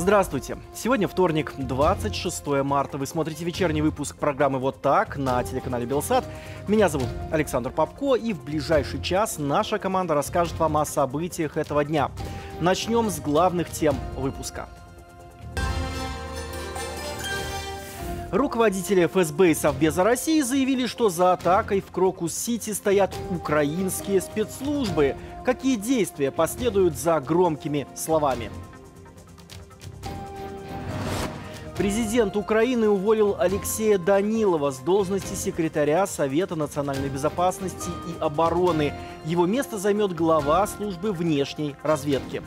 Здравствуйте! Сегодня вторник, 26 марта. Вы смотрите вечерний выпуск программы «Вот так» на телеканале Белсат. Меня зовут Александр Попко, и в ближайший час наша команда расскажет вам о событиях этого дня. Начнем с главных тем выпуска. Руководители ФСБ и Совбеза России заявили, что за атакой в Крокус-Сити стоят украинские спецслужбы. Какие действия последуют за громкими словами? Президент Украины уволил Алексея Данилова с должности секретаря Совета национальной безопасности и обороны. Его место займет глава службы внешней разведки.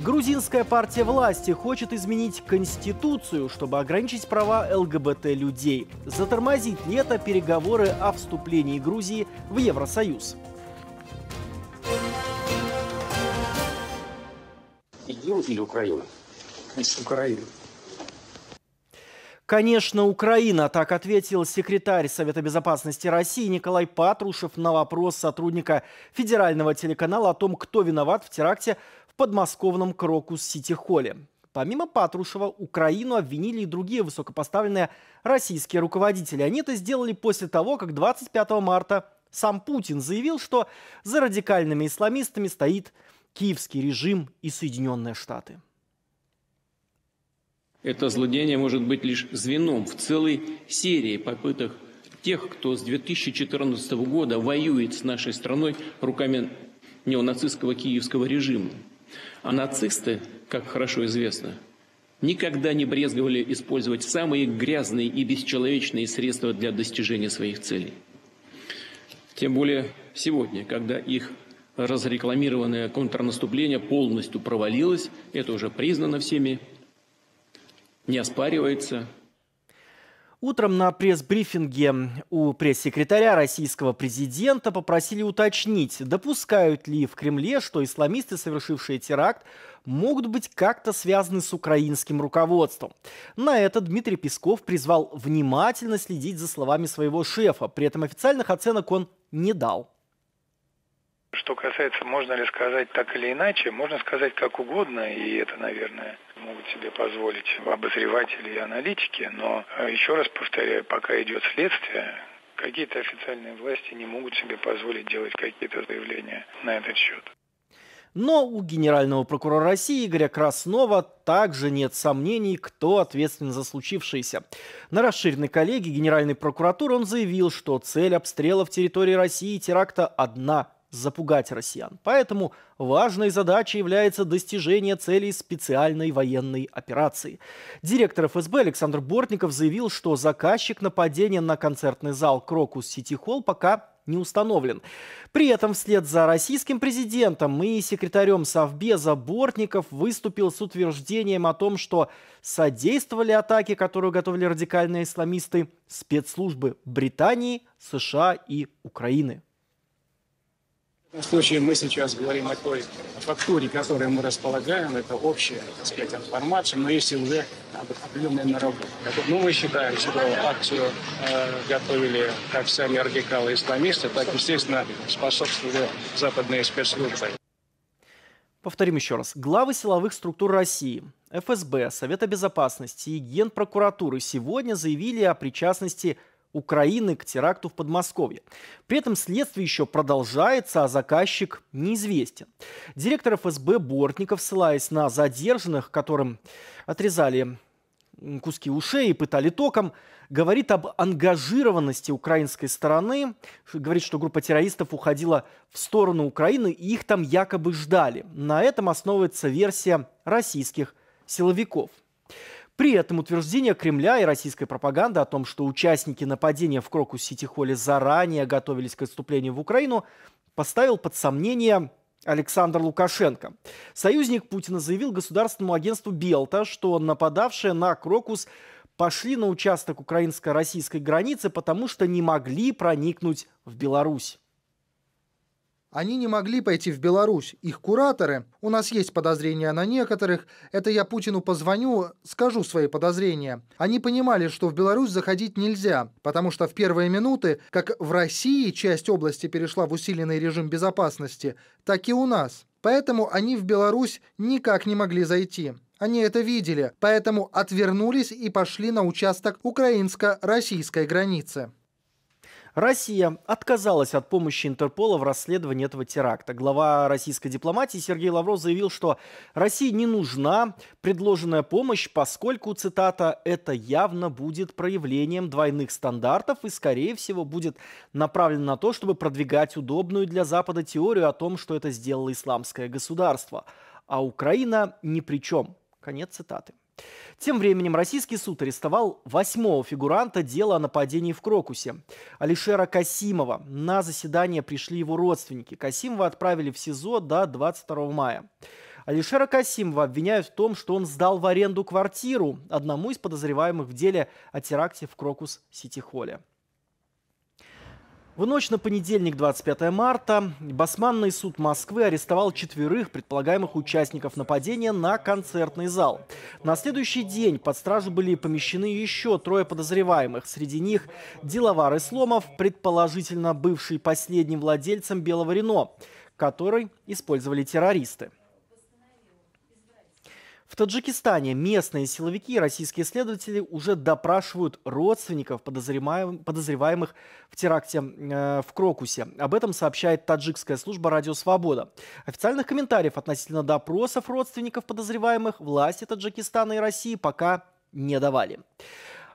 Грузинская партия власти хочет изменить конституцию, чтобы ограничить права ЛГБТ-людей. Затормозить лето переговоры о вступлении Грузии в Евросоюз. Идиот или Украина? с Украиной. Конечно, Украина, так ответил секретарь Совета Безопасности России Николай Патрушев на вопрос сотрудника федерального телеканала о том, кто виноват в теракте в подмосковном Крокус-Сити-Холле. Помимо Патрушева, Украину обвинили и другие высокопоставленные российские руководители. Они это сделали после того, как 25 марта сам Путин заявил, что за радикальными исламистами стоит киевский режим и Соединенные Штаты. Это злодеяние может быть лишь звеном в целой серии попыток тех, кто с 2014 года воюет с нашей страной руками неонацистского киевского режима. А нацисты, как хорошо известно, никогда не брезговали использовать самые грязные и бесчеловечные средства для достижения своих целей. Тем более сегодня, когда их разрекламированное контрнаступление полностью провалилось, это уже признано всеми не оспаривается. Утром на пресс-брифинге у пресс-секретаря российского президента попросили уточнить, допускают ли в Кремле, что исламисты, совершившие теракт, могут быть как-то связаны с украинским руководством. На это Дмитрий Песков призвал внимательно следить за словами своего шефа, при этом официальных оценок он не дал. Что касается, можно ли сказать так или иначе, можно сказать как угодно, и это, наверное, могут себе позволить обозреватели и аналитики, но э, еще раз повторяю, пока идет следствие, какие-то официальные власти не могут себе позволить делать какие-то заявления на этот счет. Но у генерального прокурора России Игоря Краснова также нет сомнений, кто ответственен за случившееся. На расширенной коллегии Генеральной прокуратуры он заявил, что цель обстрела в территории России теракта одна запугать россиян. Поэтому важной задачей является достижение целей специальной военной операции. Директор ФСБ Александр Бортников заявил, что заказчик нападения на концертный зал «Крокус Сити Холл» пока не установлен. При этом вслед за российским президентом и секретарем Совбеза Бортников выступил с утверждением о том, что содействовали атаке, которую готовили радикальные исламисты, спецслужбы Британии, США и Украины. В случае мы сейчас говорим о той фактуре, которой мы располагаем, это общая, так сказать, информация, но есть уже определенные наработки. Ну, мы считаем, что акцию э, готовили как сами радикалы-исламисты, так, естественно, способствовали западные спецслужбы. Повторим еще раз. Главы силовых структур России, ФСБ, Совета Безопасности и Генпрокуратуры сегодня заявили о причастности Украины к теракту в Подмосковье. При этом следствие еще продолжается, а заказчик неизвестен. Директор ФСБ Бортников, ссылаясь на задержанных, которым отрезали куски ушей и пытали током, говорит об ангажированности украинской стороны, говорит, что группа террористов уходила в сторону Украины и их там якобы ждали. На этом основывается версия российских силовиков. При этом утверждение Кремля и российской пропаганды о том, что участники нападения в Крокус-Сити-Холле заранее готовились к отступлению в Украину, поставил под сомнение Александр Лукашенко. Союзник Путина заявил государственному агентству Белта, что нападавшие на Крокус пошли на участок украинско-российской границы, потому что не могли проникнуть в Беларусь. Они не могли пойти в Беларусь. Их кураторы, у нас есть подозрения на некоторых, это я Путину позвоню, скажу свои подозрения. Они понимали, что в Беларусь заходить нельзя, потому что в первые минуты, как в России часть области перешла в усиленный режим безопасности, так и у нас. Поэтому они в Беларусь никак не могли зайти. Они это видели, поэтому отвернулись и пошли на участок украинско-российской границы. Россия отказалась от помощи Интерпола в расследовании этого теракта. Глава российской дипломатии Сергей Лавров заявил, что России не нужна предложенная помощь, поскольку, цитата, «это явно будет проявлением двойных стандартов и, скорее всего, будет направлено на то, чтобы продвигать удобную для Запада теорию о том, что это сделало исламское государство, а Украина ни при чем». Конец цитаты. Тем временем российский суд арестовал восьмого фигуранта дела о нападении в Крокусе, Алишера Касимова. На заседание пришли его родственники. Касимова отправили в СИЗО до 22 мая. Алишера Касимова обвиняют в том, что он сдал в аренду квартиру одному из подозреваемых в деле о теракте в Крокус-Сити-Холле. В ночь на понедельник, 25 марта, Басманный суд Москвы арестовал четверых предполагаемых участников нападения на концертный зал. На следующий день под стражу были помещены еще трое подозреваемых. Среди них Диловар Исломов, предположительно бывший последним владельцем белого Рено, который использовали террористы. В Таджикистане местные силовики и российские следователи уже допрашивают родственников подозреваемых в теракте э, в Крокусе. Об этом сообщает таджикская служба «Радио Свобода». Официальных комментариев относительно допросов родственников подозреваемых власти Таджикистана и России пока не давали.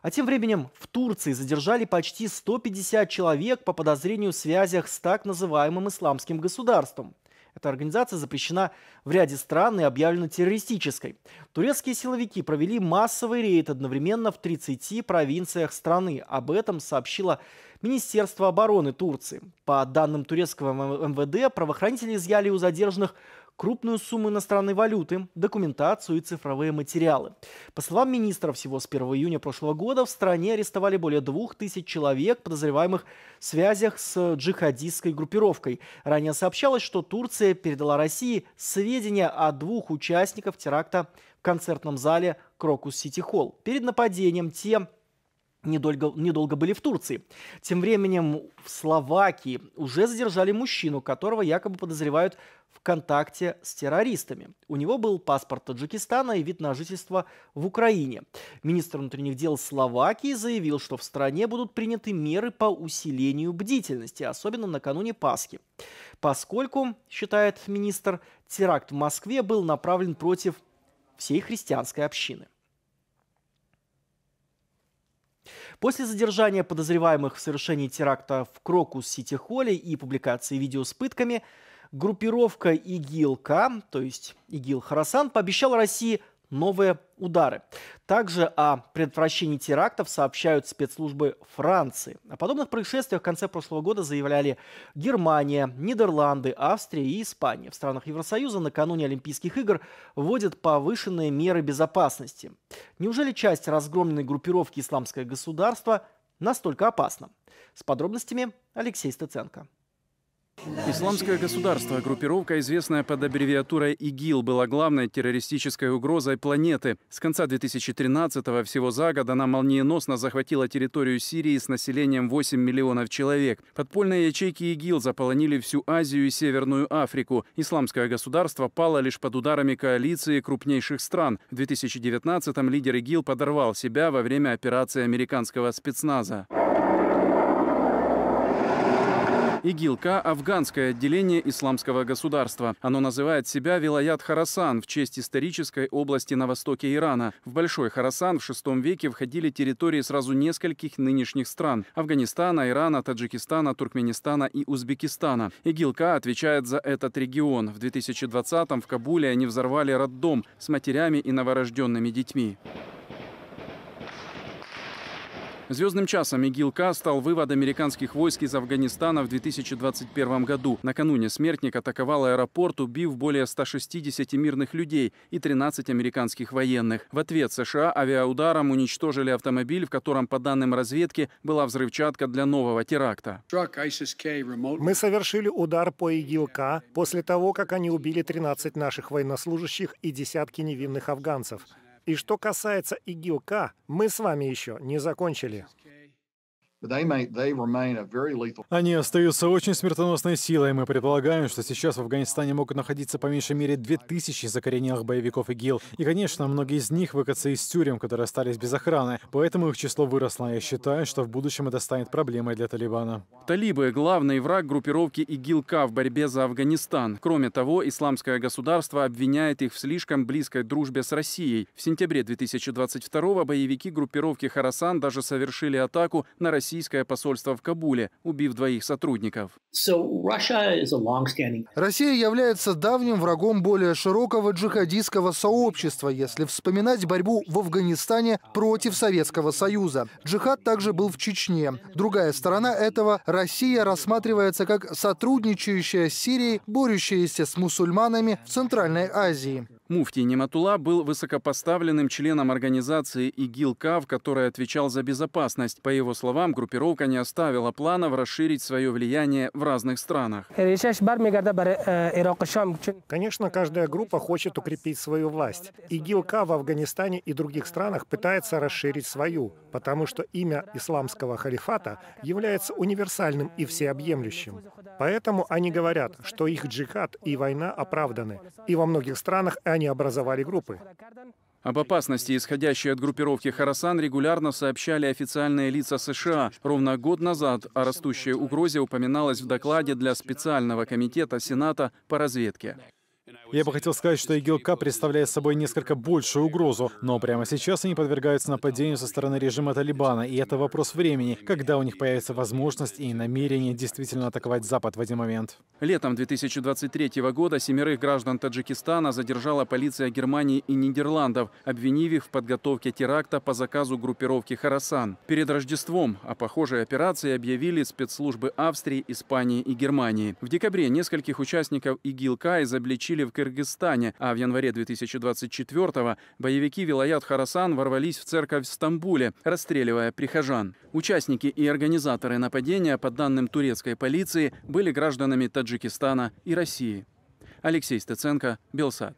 А тем временем в Турции задержали почти 150 человек по подозрению в связях с так называемым исламским государством. Эта организация запрещена в ряде стран и объявлена террористической. Турецкие силовики провели массовый рейд одновременно в 30 провинциях страны. Об этом сообщило Министерство обороны Турции. По данным турецкого МВД, правоохранители изъяли у задержанных крупную сумму иностранной валюты, документацию и цифровые материалы. По словам министра, всего с 1 июня прошлого года в стране арестовали более 2000 человек, подозреваемых в связях с джихадистской группировкой. Ранее сообщалось, что Турция передала России сведения о двух участниках теракта в концертном зале Крокус Сити Холл. Перед нападением те недолго, недолго были в Турции. Тем временем в Словакии уже задержали мужчину, которого якобы подозревают в контакте с террористами. У него был паспорт Таджикистана и вид на жительство в Украине. Министр внутренних дел Словакии заявил, что в стране будут приняты меры по усилению бдительности, особенно накануне Пасхи. Поскольку, считает министр, теракт в Москве был направлен против всей христианской общины. После задержания подозреваемых в совершении теракта в Крокус-Сити-Холле и публикации видео с пытками, группировка ИГИЛ-К, то есть ИГИЛ-Харасан, пообещала России новые удары. Также о предотвращении терактов сообщают спецслужбы Франции. О подобных происшествиях в конце прошлого года заявляли Германия, Нидерланды, Австрия и Испания. В странах Евросоюза накануне Олимпийских игр вводят повышенные меры безопасности. Неужели часть разгромленной группировки «Исламское государство» настолько опасна? С подробностями Алексей Стеценко. Исламское государство, группировка, известная под аббревиатурой ИГИЛ, была главной террористической угрозой планеты. С конца 2013-го всего за год она молниеносно захватила территорию Сирии с населением 8 миллионов человек. Подпольные ячейки ИГИЛ заполонили всю Азию и Северную Африку. Исламское государство пало лишь под ударами коалиции крупнейших стран. В 2019-м лидер ИГИЛ подорвал себя во время операции американского спецназа. ИГИЛК – афганское отделение исламского государства. Оно называет себя Вилаят Харасан в честь исторической области на востоке Ирана. В Большой Харасан в VI веке входили территории сразу нескольких нынешних стран – Афганистана, Ирана, Таджикистана, Туркменистана и Узбекистана. ИГИЛК отвечает за этот регион. В 2020-м в Кабуле они взорвали роддом с матерями и новорожденными детьми. Звездным часом ИГИЛ стал вывод американских войск из Афганистана в 2021 году. Накануне смертник атаковал аэропорт, убив более 160 мирных людей и 13 американских военных. В ответ США авиаударом уничтожили автомобиль, в котором, по данным разведки, была взрывчатка для нового теракта. Мы совершили удар по ИГИЛ после того, как они убили 13 наших военнослужащих и десятки невинных афганцев. И что касается ИГИЛК, мы с вами еще не закончили. Они остаются очень смертоносной силой. Мы предполагаем, что сейчас в Афганистане могут находиться по меньшей мере 2000 закоренелых боевиков ИГИЛ. И, конечно, многие из них выкатся из тюрем, которые остались без охраны. Поэтому их число выросло. Я считаю, что в будущем это станет проблемой для Талибана. Талибы — главный враг группировки игил в борьбе за Афганистан. Кроме того, исламское государство обвиняет их в слишком близкой дружбе с Россией. В сентябре 2022 боевики группировки Харасан даже совершили атаку на Россию российское посольство в Кабуле, убив двоих сотрудников. Россия является давним врагом более широкого джихадистского сообщества, если вспоминать борьбу в Афганистане против Советского Союза. Джихад также был в Чечне. Другая сторона этого – Россия рассматривается как сотрудничающая с Сирией, борющаяся с мусульманами в Центральной Азии. Муфтий Нематула был высокопоставленным членом организации ИГИЛ-КАВ, который отвечал за безопасность. По его словам, группировка не оставила планов расширить свое влияние в разных странах. Э, Конечно, каждая группа хочет укрепить свою власть. ИГИЛК в Афганистане и других странах пытается расширить свою, потому что имя исламского халифата является универсальным и всеобъемлющим. Поэтому они говорят, что их джихад и война оправданы, и во многих странах они образовали группы. Об опасности, исходящей от группировки Харасан, регулярно сообщали официальные лица США. Ровно год назад о растущей угрозе упоминалось в докладе для специального комитета Сената по разведке. Я бы хотел сказать, что ИГИЛК представляет собой несколько большую угрозу, но прямо сейчас они подвергаются нападению со стороны режима Талибана, и это вопрос времени, когда у них появится возможность и намерение действительно атаковать Запад в один момент. Летом 2023 года семерых граждан Таджикистана задержала полиция Германии и Нидерландов, обвинив их в подготовке теракта по заказу группировки «Харасан». Перед Рождеством о а похожей операции объявили спецслужбы Австрии, Испании и Германии. В декабре нескольких участников ИГИЛК изобличили в Кыргызстане, а в январе 2024-го боевики Вилаят Харасан ворвались в церковь в Стамбуле, расстреливая прихожан. Участники и организаторы нападения, по данным турецкой полиции, были гражданами Таджикистана и России. Алексей Стеценко, Белсад.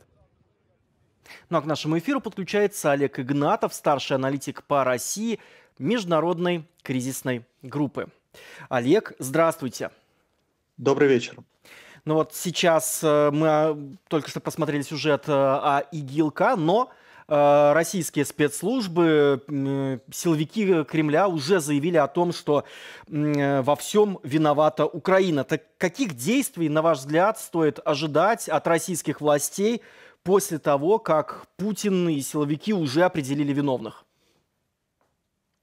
Ну а к нашему эфиру подключается Олег Игнатов, старший аналитик по России международной кризисной группы. Олег, здравствуйте. Добрый вечер. Ну вот сейчас э, мы а, только что посмотрели сюжет э, о ИГИЛК, но э, российские спецслужбы, силовики Кремля уже заявили о том, что во всем виновата Украина. Так каких действий, на ваш взгляд, стоит ожидать от российских властей после того, как Путин и силовики уже определили виновных?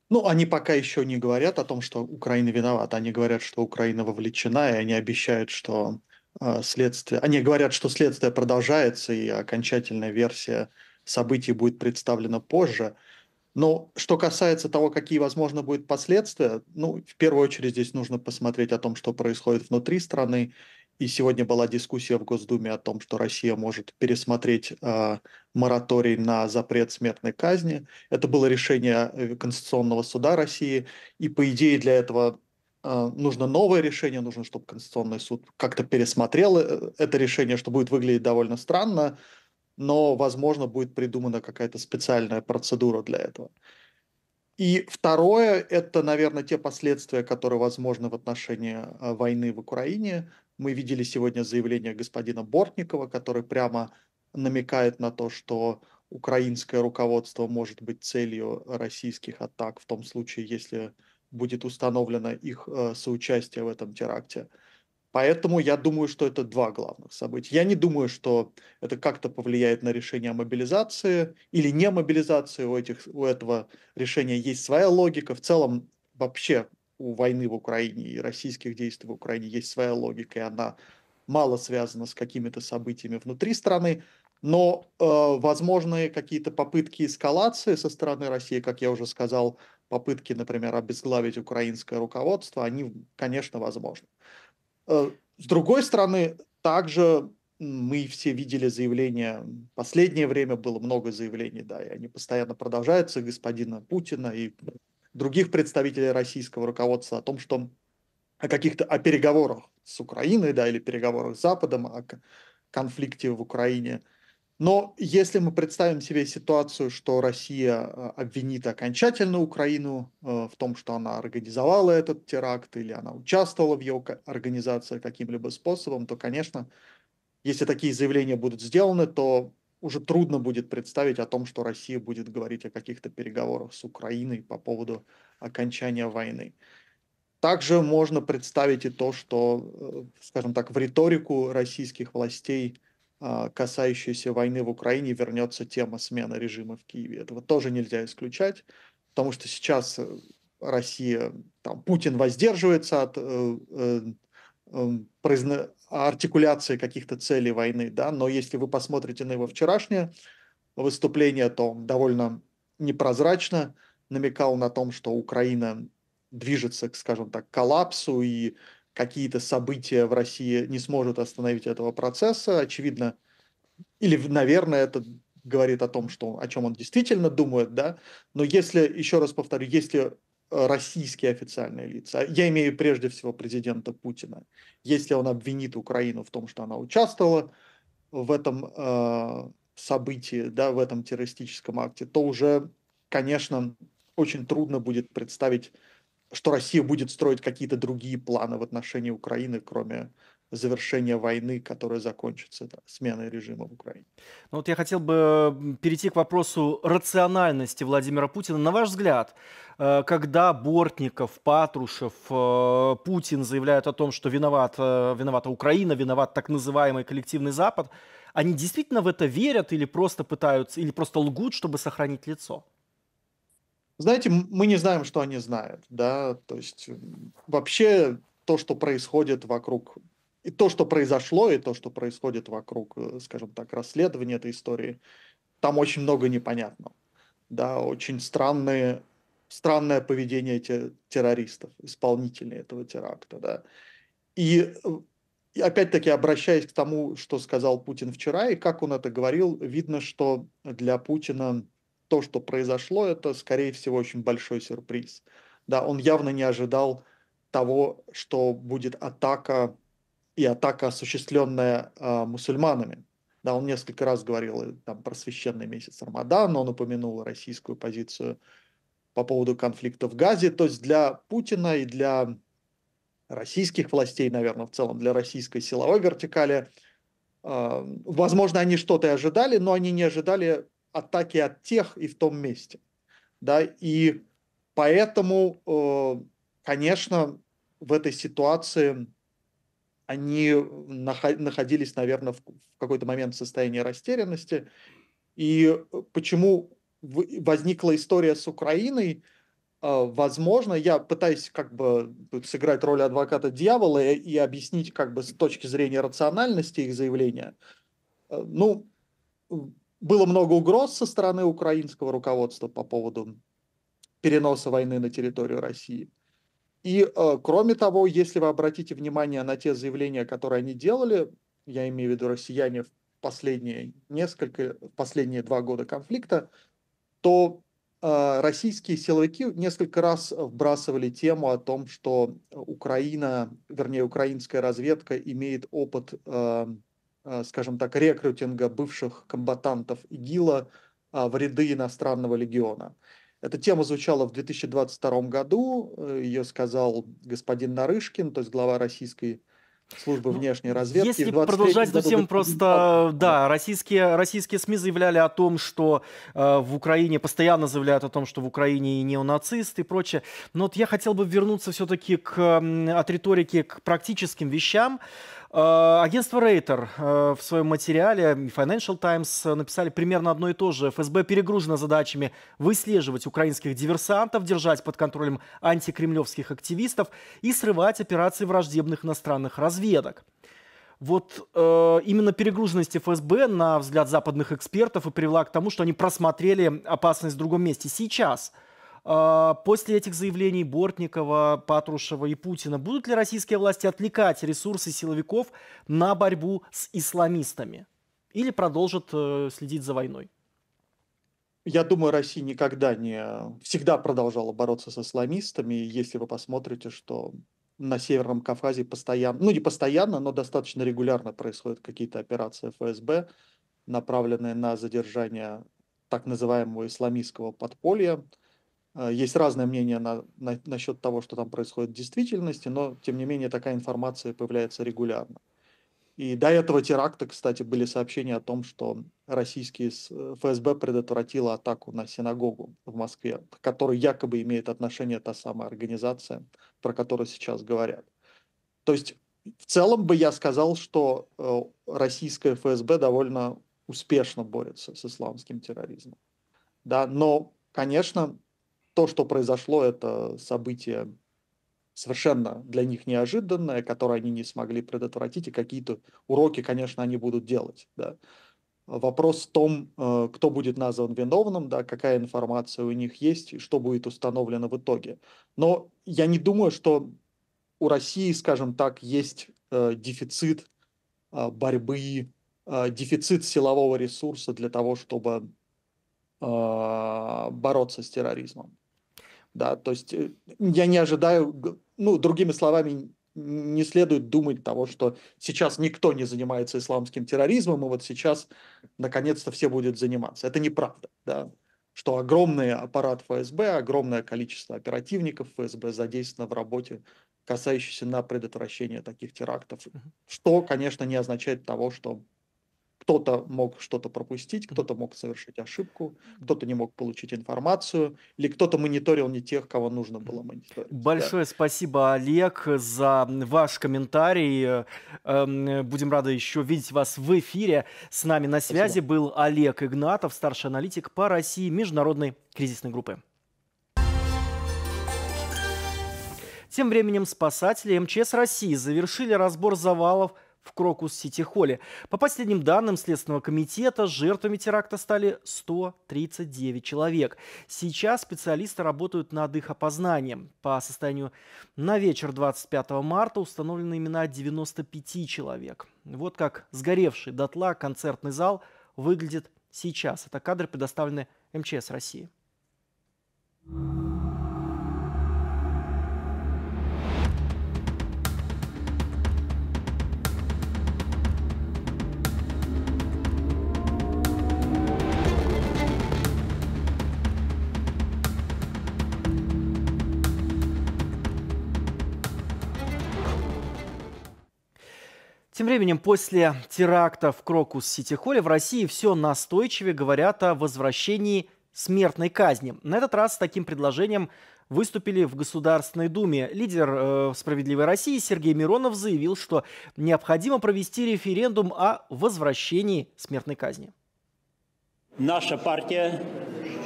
Ну, они пока еще не говорят о том, что Украина виновата. Они говорят, что Украина вовлечена, и они обещают, что а, следствие... Они говорят, что следствие продолжается, и окончательная версия событий будет представлена позже. Но что касается того, какие, возможно, будут последствия, ну, в первую очередь здесь нужно посмотреть о том, что происходит внутри страны. И сегодня была дискуссия в Госдуме о том, что Россия может пересмотреть э, мораторий на запрет смертной казни. Это было решение э, Конституционного суда России, и по идее для этого а, нужно новое решение, нужно, чтобы Конституционный суд как-то пересмотрел э, это решение, что будет выглядеть довольно странно, но, возможно, будет придумана какая-то специальная процедура для этого. И второе, это, наверное, те последствия, которые возможны в отношении а, войны в Украине. Мы видели сегодня заявление господина Бортникова, который прямо намекает на то, что украинское руководство может быть целью российских атак в том случае, если будет установлено их э, соучастие в этом теракте. Поэтому я думаю, что это два главных события. Я не думаю, что это как-то повлияет на решение о мобилизации или не мобилизации. У, этих, у этого решения есть своя логика. В целом вообще у войны в Украине и российских действий в Украине есть своя логика, и она мало связана с какими-то событиями внутри страны. Но э, возможные какие-то попытки эскалации со стороны России, как я уже сказал, попытки, например, обезглавить украинское руководство, они, конечно, возможны. Э, с другой стороны, также мы все видели заявления, последнее время было много заявлений, да, и они постоянно продолжаются, господина Путина и других представителей российского руководства о том, что о каких-то о переговорах с Украиной, да, или переговорах с Западом, о конфликте в Украине – но если мы представим себе ситуацию, что Россия а, обвинит окончательно Украину э, в том, что она организовала этот теракт или она участвовала в его организации каким-либо способом, то, конечно, если такие заявления будут сделаны, то уже трудно будет представить о том, что Россия будет говорить о каких-то переговорах с Украиной по поводу окончания войны. Также можно представить и то, что, э, скажем так, в риторику российских властей – а, касающаяся войны в Украине вернется тема смены режима в Киеве. Этого тоже нельзя исключать, потому что сейчас э, Россия, там, Путин воздерживается от э, э, эм, артикуляции каких-то целей войны, да, но если вы посмотрите на его вчерашнее выступление, то он довольно непрозрачно намекал на том, что Украина движется, скажем так, к коллапсу и какие-то события в России не сможет остановить этого процесса. Очевидно, или, наверное, это говорит о том, что, о чем он действительно думает, да. Но если, еще раз повторю, если э, российские официальные лица, я имею прежде всего президента Путина, если он обвинит Украину в том, что она участвовала в этом э, событии, да, в этом террористическом акте, то уже, конечно, очень трудно будет представить что Россия будет строить какие-то другие планы в отношении Украины, кроме завершения войны, которая закончится да, сменой режима в Украине. Ну вот я хотел бы перейти к вопросу рациональности Владимира Путина. На ваш взгляд, э, когда Бортников, Патрушев, э, Путин заявляют о том, что виноват, э, виновата Украина, виноват так называемый коллективный Запад, они действительно в это верят или просто пытаются, или просто лгут, чтобы сохранить лицо? знаете, мы не знаем, что они знают, да, то есть вообще то, что происходит вокруг, и то, что произошло, и то, что происходит вокруг, э, скажем так, расследования этой истории, там очень много непонятного, да, очень странные, странное поведение те, террористов, исполнителей этого теракта, да, и э, и опять-таки, обращаясь к тому, что сказал Путин вчера и как он это говорил, видно, что для Путина то, что произошло, это, скорее всего, очень большой сюрприз. Да, он явно не ожидал того, что будет атака и атака, осуществленная э, мусульманами. Да, он несколько раз говорил э, там, про священный месяц Рамадан, он упомянул российскую позицию по поводу конфликта в Газе. То есть для Путина и для российских властей, наверное, в целом для российской силовой вертикали, э, возможно, они что-то и ожидали, но они не ожидали атаки от тех и в том месте. Да, и поэтому, э, конечно, в этой ситуации они находились, наверное, в какой-то момент в состоянии растерянности. И почему возникла история с Украиной, э, возможно, я пытаюсь как бы сыграть роль адвоката дьявола и, и объяснить как бы с точки зрения рациональности их заявления. Э, ну, было много угроз со стороны украинского руководства по поводу переноса войны на территорию России. И, э, кроме того, если вы обратите внимание на те заявления, которые они делали, я имею в виду россияне в последние несколько, последние два года конфликта, то э, российские силовики несколько раз вбрасывали тему о том, что Украина, вернее, украинская разведка имеет опыт э, Э, скажем так, рекрутинга бывших комбатантов ИГИЛа а, в ряды иностранного легиона. Эта тема звучала в 2022 году, э, ее сказал господин Нарышкин, то есть глава российской службы ну, внешней разведки. Если продолжать эту тему, просто да, российские, российские СМИ заявляли о том, что э, в Украине, постоянно заявляют о том, что в Украине и неонацисты и прочее. Но вот я хотел бы вернуться все-таки к, от риторики к практическим вещам. Э, агентство Рейтер э, в своем материале и Financial Times написали примерно одно и то же. ФСБ перегружено задачами выслеживать украинских диверсантов, держать под контролем антикремлевских активистов и срывать операции враждебных иностранных разведок. Вот э, именно перегруженность ФСБ, на взгляд западных экспертов, и привела к тому, что они просмотрели опасность в другом месте. Сейчас – а, после этих заявлений Бортникова, Патрушева и Путина будут ли российские власти отвлекать ресурсы силовиков на борьбу с исламистами? Или продолжат э, следить за войной? Я думаю, Россия никогда не... Всегда продолжала бороться с исламистами. Если вы посмотрите, что на Северном Кавказе постоянно, ну не постоянно, но достаточно регулярно происходят какие-то операции ФСБ, направленные на задержание так называемого исламистского подполья. Э, есть разное мнение на, на, насчет того, что там происходит в действительности, но, тем не менее, такая информация появляется регулярно. И до этого теракта, кстати, были сообщения о том, что российский э, ФСБ предотвратила атаку на синагогу в Москве, к которой якобы имеет отношение та самая организация, про которую сейчас говорят. То есть в целом бы я сказал, что э, российское ФСБ довольно успешно борется с исламским терроризмом. Да, но, конечно, то, что произошло, это событие совершенно для них неожиданное, которое они не смогли предотвратить, и какие-то уроки, конечно, они будут делать. Да. Вопрос в том, э, кто будет назван виновным, да, какая информация у них есть и что будет установлено в итоге. Но я не думаю, что у России, скажем так, есть э, дефицит э, борьбы, дефицит силового ресурса для того, чтобы бороться с терроризмом. Да? То есть э, я не ожидаю, ну, другими словами, не следует думать того, что сейчас никто не занимается исламским терроризмом, и вот сейчас наконец-то все будут заниматься. Это неправда, да? что огромный аппарат ФСБ, огромное количество оперативников ФСБ задействовано в работе, касающейся на предотвращение таких терактов, что, конечно, не означает того, что кто-то мог что-то пропустить, кто-то мог совершить ошибку, кто-то не мог получить информацию, или кто-то мониторил не тех, кого нужно было мониторить. Большое да. спасибо, Олег, за ваш комментарий. Эм, будем рады еще видеть вас в эфире. С нами на связи спасибо. был Олег Игнатов, старший аналитик по России международной кризисной группы. Тем временем спасатели МЧС России завершили разбор завалов – в Крокус-Сити-Холле. По последним данным Следственного комитета, жертвами теракта стали 139 человек. Сейчас специалисты работают над их опознанием. По состоянию на вечер 25 марта установлены имена 95 человек. Вот как сгоревший дотла концертный зал выглядит сейчас. Это кадры, предоставлены МЧС России. thank you Тем временем, после теракта в Крокус-Сити-Холле в России все настойчивее говорят о возвращении смертной казни. На этот раз с таким предложением выступили в Государственной Думе. Лидер э, «Справедливой России» Сергей Миронов заявил, что необходимо провести референдум о возвращении смертной казни. Наша партия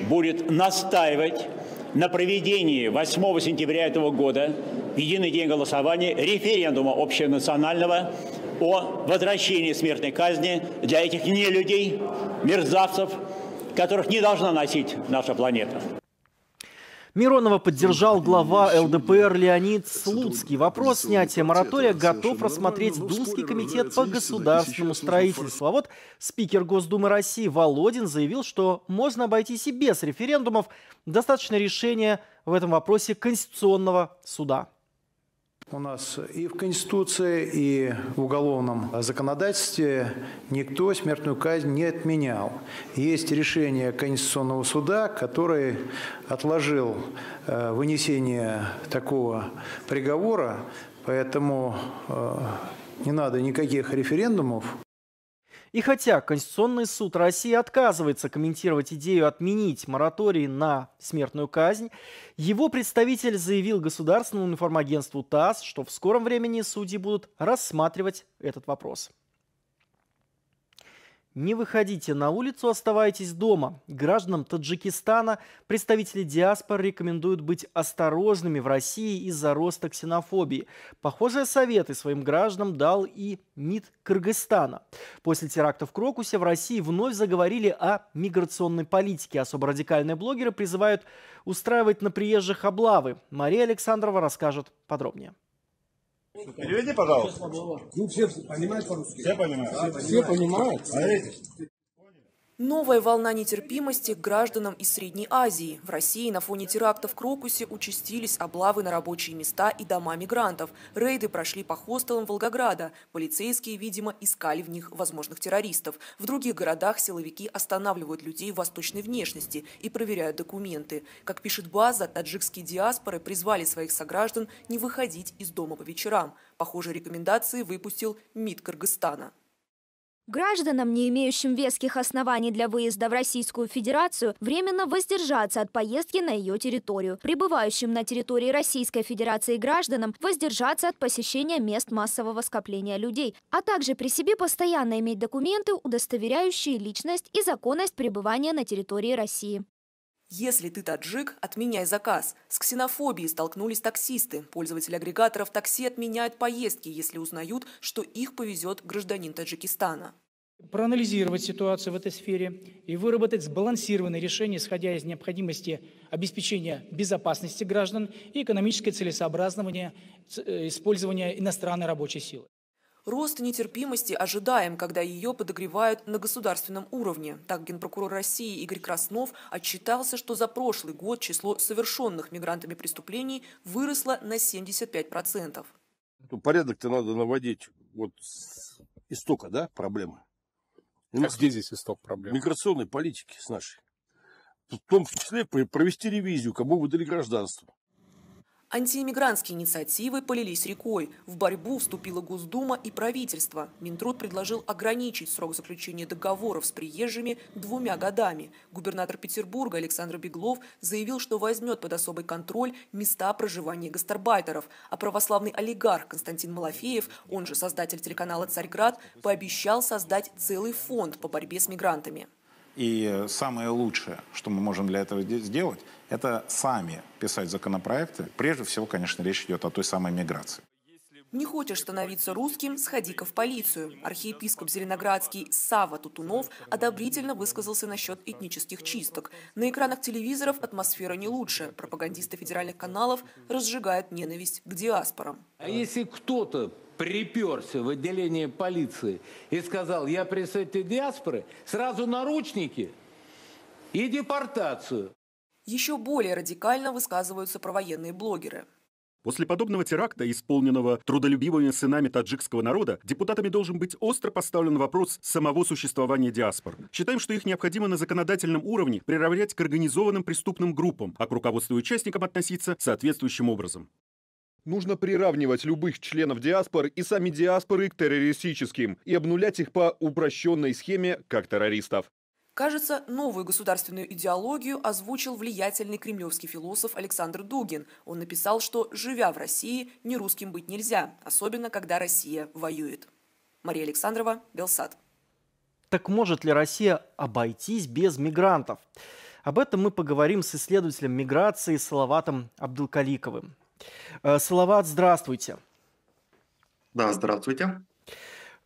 будет настаивать на проведении 8 сентября этого года, единый день голосования, референдума общенационального о возвращении смертной казни для этих нелюдей, мерзавцев, которых не должна носить наша планета. Миронова поддержал глава ЛДПР Леонид Слуцкий. Вопрос снятия моратория готов рассмотреть Думский ну, комитет по государственному строительству. А вот спикер Госдумы России Володин заявил, что можно обойтись и без референдумов. Достаточно решения в этом вопросе Конституционного суда. У нас и в Конституции, и в уголовном законодательстве никто смертную казнь не отменял. Есть решение Конституционного суда, который отложил э, вынесение такого приговора, поэтому э, не надо никаких референдумов. И хотя Конституционный суд России отказывается комментировать идею отменить мораторий на смертную казнь, его представитель заявил государственному информагентству ТАСС, что в скором времени судьи будут рассматривать этот вопрос. Не выходите на улицу, оставайтесь дома. Гражданам Таджикистана представители диаспор рекомендуют быть осторожными в России из-за роста ксенофобии. Похожие советы своим гражданам дал и МИД Кыргызстана. После теракта в Крокусе в России вновь заговорили о миграционной политике. Особо радикальные блогеры призывают устраивать на приезжих облавы. Мария Александрова расскажет подробнее. Переведи, пожалуйста. все понимают по-русски? Все понимают. все понимают. Смотрите. Новая волна нетерпимости к гражданам из Средней Азии. В России на фоне терактов в Крокусе участились облавы на рабочие места и дома мигрантов. Рейды прошли по хостелам Волгограда. Полицейские, видимо, искали в них возможных террористов. В других городах силовики останавливают людей восточной внешности и проверяют документы. Как пишет база, таджикские диаспоры призвали своих сограждан не выходить из дома по вечерам. Похожие рекомендации выпустил МИД Кыргызстана. Гражданам, не имеющим веских оснований для выезда в Российскую Федерацию, временно воздержаться от поездки на ее территорию. Прибывающим на территории Российской Федерации гражданам воздержаться от посещения мест массового скопления людей, а также при себе постоянно иметь документы, удостоверяющие личность и законность пребывания на территории России. Если ты таджик, отменяй заказ. С ксенофобией столкнулись таксисты. Пользователи агрегаторов такси отменяют поездки, если узнают, что их повезет гражданин Таджикистана. Проанализировать ситуацию в этой сфере и выработать сбалансированное решение, исходя из необходимости обеспечения безопасности граждан и экономической целесообразности э, использования иностранной рабочей силы. Рост нетерпимости ожидаем, когда ее подогревают на государственном уровне. Так генпрокурор России Игорь Краснов отчитался, что за прошлый год число совершенных мигрантами преступлений выросло на 75%. Ну, порядок-то надо наводить вот с истока, да, проблемы. А где здесь исток проблемы? Миграционной политики с нашей. В том числе провести ревизию, кому выдали гражданство. Антииммигрантские инициативы полились рекой. В борьбу вступила Госдума и правительство. Минтруд предложил ограничить срок заключения договоров с приезжими двумя годами. Губернатор Петербурга Александр Беглов заявил, что возьмет под особый контроль места проживания гастарбайтеров. А православный олигарх Константин Малафеев, он же создатель телеканала «Царьград», пообещал создать целый фонд по борьбе с мигрантами. И самое лучшее, что мы можем для этого сделать, это сами писать законопроекты. Прежде всего, конечно, речь идет о той самой миграции. Не хочешь становиться русским – сходи-ка в полицию. Архиепископ Зеленоградский Сава Тутунов одобрительно высказался насчет этнических чисток. На экранах телевизоров атмосфера не лучше. Пропагандисты федеральных каналов разжигают ненависть к диаспорам. А если кто-то приперся в отделение полиции и сказал, я представитель диаспоры, сразу наручники и депортацию. Еще более радикально высказываются провоенные блогеры. После подобного теракта, исполненного трудолюбивыми сынами таджикского народа, депутатами должен быть остро поставлен вопрос самого существования диаспор. Считаем, что их необходимо на законодательном уровне приравнять к организованным преступным группам, а к руководству и участникам относиться соответствующим образом. Нужно приравнивать любых членов диаспор и сами диаспоры к террористическим и обнулять их по упрощенной схеме как террористов. Кажется, новую государственную идеологию озвучил влиятельный кремлевский философ Александр Дугин. Он написал, что «живя в России, не русским быть нельзя, особенно когда Россия воюет». Мария Александрова, Белсад. Так может ли Россия обойтись без мигрантов? Об этом мы поговорим с исследователем миграции Салаватом Абдулкаликовым. Э, Салават, здравствуйте. Да, здравствуйте.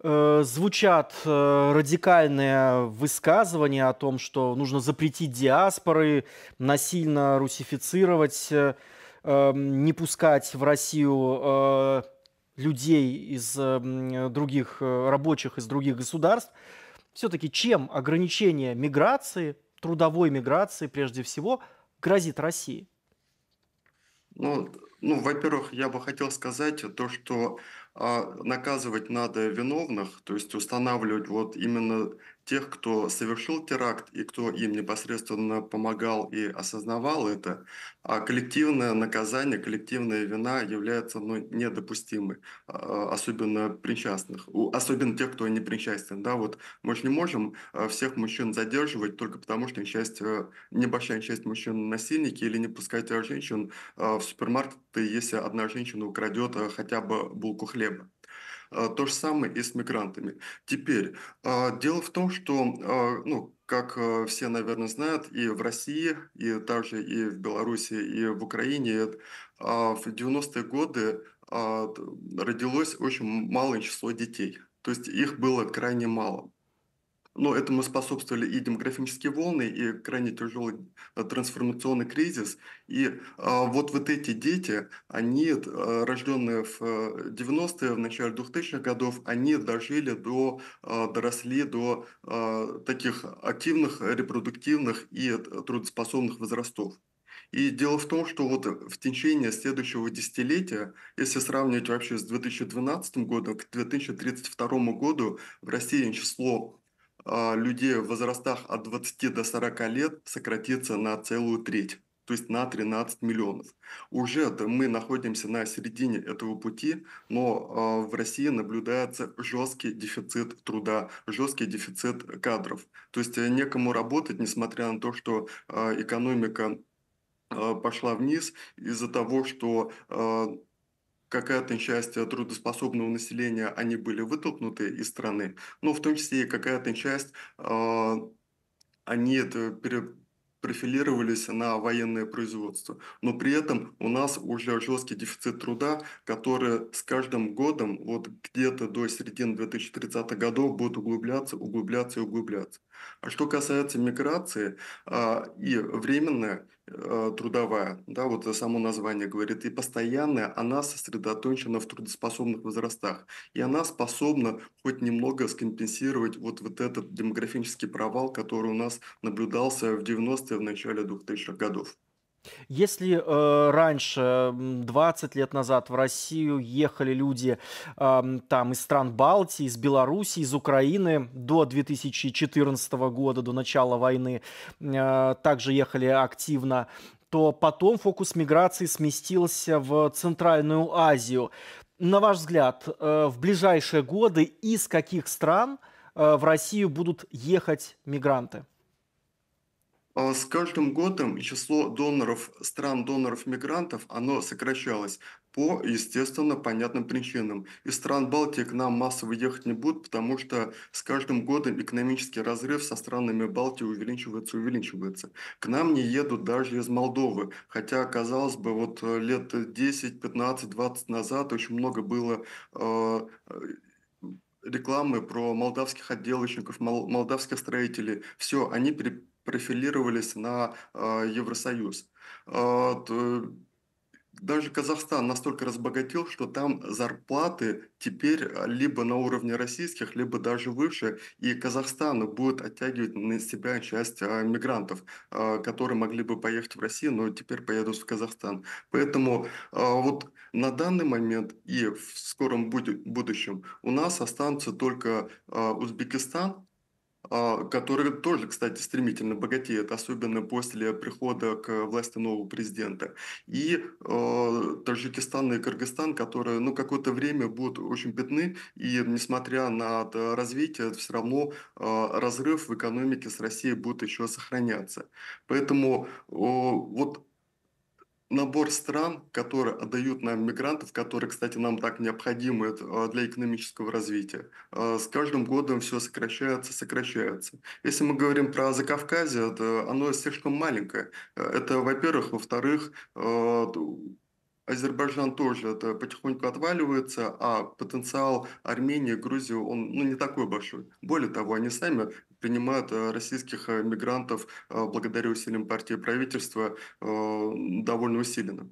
Э, звучат э, радикальные высказывания о том, что нужно запретить диаспоры, насильно русифицировать, э, эм, не пускать в Россию людей из эм, других рабочих, из других государств. Все-таки чем ограничение миграции, трудовой миграции прежде всего, грозит России? Ну, ну во-первых, я бы хотел сказать то, что а, наказывать надо виновных, то есть устанавливать вот именно тех, кто совершил теракт и кто им непосредственно помогал и осознавал это, а коллективное наказание, коллективная вина является ну, недопустимой, а, особенно причастных, особенно тех, кто не причастен. Да, вот мы же не можем а, всех мужчин задерживать только потому, что часть, небольшая часть мужчин насильники или не пускать женщин а, в супермаркеты, если одна женщина украдет хотя бы булку хлеба. А, то же самое и с мигрантами. Теперь, а, дело в том, что, а, ну, как все, наверное, знают, и в России, и также и в Беларуси, и в Украине в 90-е годы родилось очень малое число детей. То есть их было крайне мало. Но этому способствовали и демографические волны, и крайне тяжелый э, трансформационный кризис. И а, вот вот эти дети, они, э, рожденные в 90-е, э, в начале 2000-х годов, они дожили до, доросли до таких активных, репродуктивных и трудоспособных возрастов. И дело в том, что вот в течение следующего десятилетия, если сравнивать вообще с 2012 годом к 2032 году, в России число а, людей в возрастах от 20 до 40 лет сократится на целую треть то есть на 13 миллионов. Уже мы находимся на середине этого пути, но а, в России наблюдается жесткий дефицит труда, жесткий дефицит кадров. То есть э, некому работать, несмотря на то, что а, экономика пошла вниз из-за того, что какая-то часть э, трудоспособного населения, они были вытолкнуты из страны, но ну, в том числе и какая-то часть, а, они профилировались на военное производство. Но при этом у нас уже жесткий дефицит труда, который с каждым годом, вот где-то до середины 2030-х годов, будет углубляться, углубляться и углубляться. А Что касается миграции а, и временная а, трудовая, да, вот само название говорит, и постоянная, она сосредоточена в трудоспособных возрастах, и она способна хоть немного скомпенсировать вот, вот этот демографический провал, который у нас наблюдался в 90-е, в начале 2000-х годов. Если э, раньше, 20 лет назад, в Россию ехали люди э, там, из стран Балтии, из Беларуси, из Украины до 2014 года, до начала войны, э, также ехали активно то потом фокус миграции сместился в Центральную Азию. На ваш взгляд, э, в ближайшие годы из каких стран э, в Россию будут ехать мигранты? А с каждым годом число доноров, стран-доноров-мигрантов, оно сокращалось по, естественно, понятным причинам. Из стран Балтии к нам массово ехать не будут, потому что с каждым годом экономический разрыв со странами Балтии увеличивается, увеличивается. К нам не едут даже из Молдовы, хотя, казалось бы, вот э, лет 10, 15, 20 назад очень много было э, э, рекламы про молдавских отделочников, мол, молдавских строителей. Все, они при профилировались на а, Евросоюз. А, даже Казахстан настолько разбогател, что там зарплаты теперь а, либо на уровне российских, либо даже выше, и Казахстан будет оттягивать на себя часть мигрантов, которые могли бы поехать в Россию, но теперь поедут в Казахстан. Поэтому вот на данный момент и в скором будущем у нас останутся только Узбекистан, а, которые тоже, кстати, стремительно богатеют, особенно после прихода к власти нового президента. И э, Таджикистан и Кыргызстан, которые ну, какое-то время будут очень бедны, и несмотря на развитие, все равно э, разрыв в экономике с Россией будет еще сохраняться. Поэтому э, вот набор стран, которые отдают нам мигрантов, которые, кстати, нам так необходимы а, для экономического развития, а, с каждым годом все сокращается, сокращается. Если мы говорим про Закавказье, то оно слишком маленькое. Э, это, во-первых. Во-вторых, э, Азербайджан тоже это потихоньку отваливается, а потенциал Армении, Грузии, он ну, не такой большой. Более того, они сами принимают э, российских э, мигрантов э, благодаря усилиям партии правительства довольно усиленно.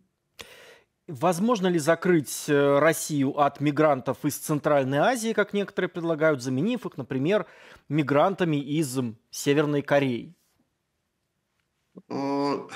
Возможно ли закрыть Россию от мигрантов из Центральной Азии, как некоторые предлагают, заменив их, например, мигрантами из Северной Кореи? Ну,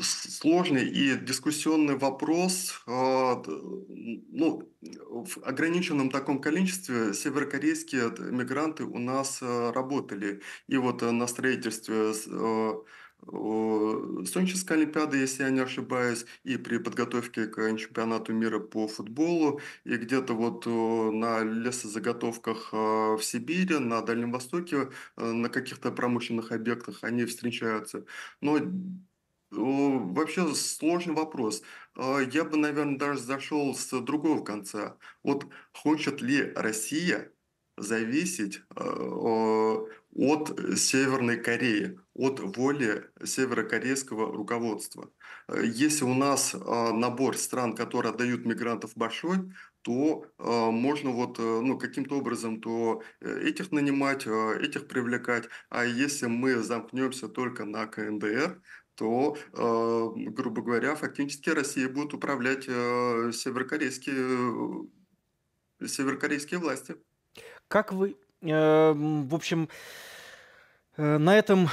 сложный и дискуссионный вопрос. А, ну, в ограниченном таком количестве северокорейские мигранты у нас а, работали. И вот э, на строительстве а, Сочинской Олимпиады, если я не ошибаюсь, и при подготовке к чемпионату мира по футболу, и где-то вот на лесозаготовках в Сибири, на Дальнем Востоке, э, на каких-то промышленных объектах они встречаются. Но ну, вообще сложный вопрос. А, я бы, наверное, даже зашел с другого конца. Вот хочет ли Россия зависеть а, от Северной Кореи, от воли северокорейского руководства. А, если у нас набор стран, которые отдают мигрантов большой, то э, можно вот э, ну, каким-то образом то э, этих нанимать, э, этих привлекать. А если мы замкнемся только на КНДР, то, э, грубо говоря, фактически Россия будет управлять э, северокорейские, э, северокорейские власти. Как вы, эм, в общем, на этом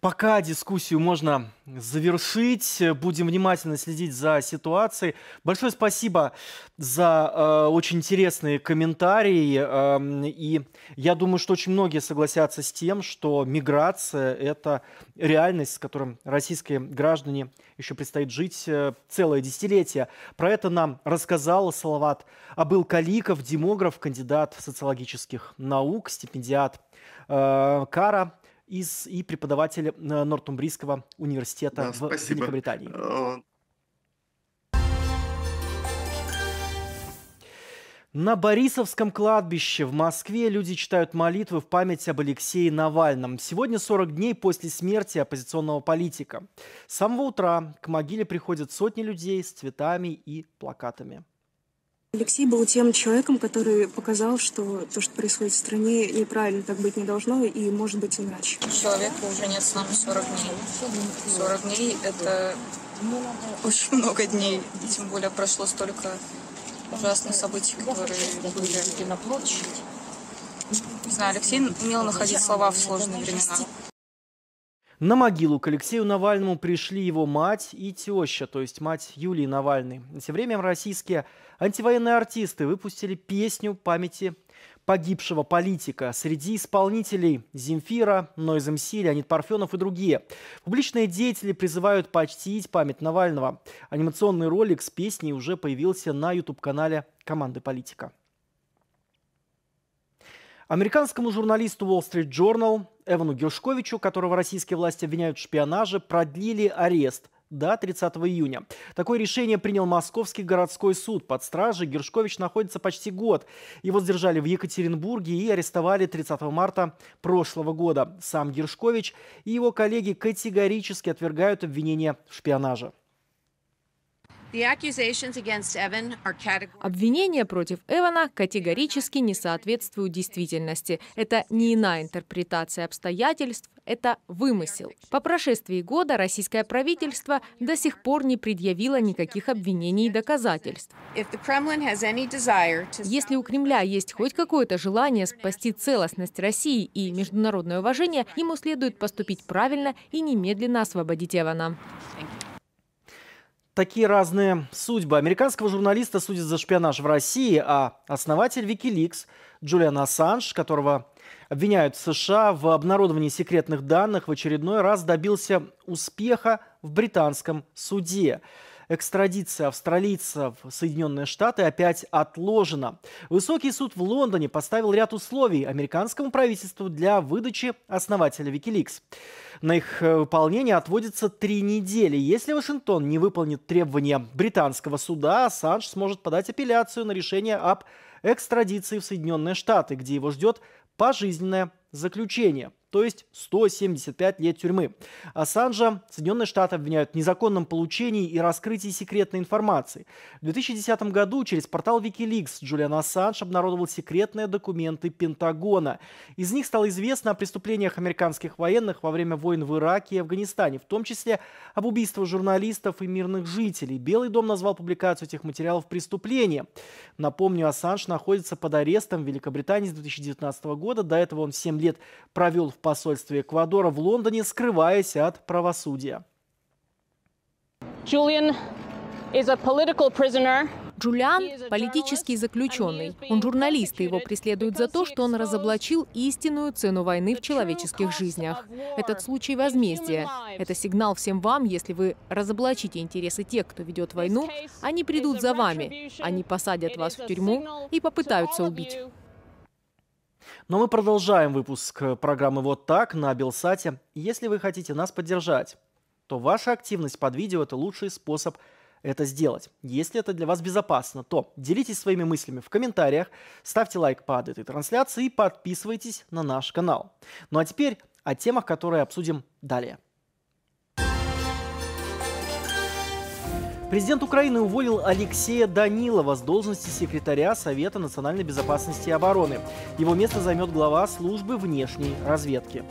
пока дискуссию можно завершить. Будем внимательно следить за ситуацией. Большое спасибо за э, очень интересные комментарии. Э, и я думаю, что очень многие согласятся с тем, что миграция – это реальность, с которой российские граждане еще предстоит жить э, целое десятилетие. Про это нам рассказал Салават Абыл Каликов, демограф, кандидат социологических наук, стипендиат э, Кара из, и преподаватель э, Нортумбрийского университета да, в спасибо. Великобритании. Э, На Борисовском кладбище в Москве люди читают молитвы в память об Алексее Навальном. Сегодня 40 дней после смерти оппозиционного политика. С самого утра к могиле приходят сотни людей с цветами и плакатами. Алексей был тем человеком, который показал, что то, что происходит в стране, неправильно, так быть не должно и может быть иначе. Человеку уже нет с нами 40 дней. 40 дней — это очень много дней, тем более прошло столько ужасных событий, которые были. на площади. Не знаю, Алексей умел находить слова в сложные времена. На могилу к Алексею Навальному пришли его мать и теща, то есть мать Юлии Навальной. Тем время российские антивоенные артисты выпустили песню памяти погибшего политика. Среди исполнителей Земфира, Нойз МС, Леонид Парфенов и другие. Публичные деятели призывают почтить память Навального. Анимационный ролик с песней уже появился на YouTube-канале команды «Политика». Американскому журналисту Wall Street Journal Эвану Гершковичу, которого российские власти обвиняют в шпионаже, продлили арест до 30 июня. Такое решение принял Московский городской суд. Под стражей Гершкович находится почти год. Его сдержали в Екатеринбурге и арестовали 30 марта прошлого года. Сам Гершкович и его коллеги категорически отвергают обвинения в шпионаже. Обвинения против Эвана категорически не соответствуют действительности. Это не иная интерпретация обстоятельств, это вымысел. По прошествии года российское правительство до сих пор не предъявило никаких обвинений и доказательств. Если у Кремля есть хоть какое-то желание спасти целостность России и международное уважение, ему следует поступить правильно и немедленно освободить Эвана. Thank такие разные судьбы. Американского журналиста судят за шпионаж в России, а основатель Wikileaks Джулиан Ассанж, которого обвиняют в США в обнародовании секретных данных, в очередной раз добился успеха в британском суде. Экстрадиция австралийца в Соединенные Штаты опять отложена. Высокий суд в Лондоне поставил ряд условий американскому правительству для выдачи основателя Wikileaks. На их э, выполнение отводится три недели. Если Вашингтон не выполнит требования британского суда, Ассанж сможет подать апелляцию на решение об экстрадиции в Соединенные Штаты, где его ждет пожизненное заключение – то есть 175 лет тюрьмы. Ассанжа Соединенные Штаты обвиняют в незаконном получении и раскрытии секретной информации. В 2010 году через портал Wikileaks Джулиан Ассанж обнародовал секретные документы Пентагона. Из них стало известно о преступлениях американских военных во время войн в Ираке и Афганистане, в том числе об убийствах журналистов и мирных жителей. Белый дом назвал публикацию этих материалов преступлением. Напомню, Ассанж находится под арестом в Великобритании с 2019 года. До этого он 7 лет провел в посольстве Эквадора в Лондоне, скрываясь от правосудия. Julian is a political prisoner. Джулиан – политический заключенный. Он журналист, и его преследуют за то, что он разоблачил истинную цену войны в человеческих жизнях. Этот случай возмездия. Это сигнал всем вам, если вы разоблачите интересы тех, кто ведет войну, они придут за вами, они посадят вас в тюрьму и попытаются убить. Но мы продолжаем выпуск э, программы «Вот так» на Белсате. Если вы хотите нас поддержать, то ваша активность под видео – это лучший способ это сделать. Если это для вас безопасно, то делитесь своими мыслями в комментариях, ставьте лайк под этой трансляцией и подписывайтесь на наш канал. Ну а теперь о темах, которые обсудим далее. Президент Украины уволил Алексея Данилова с должности секретаря Совета национальной безопасности и обороны. Его место займет глава службы внешней разведки.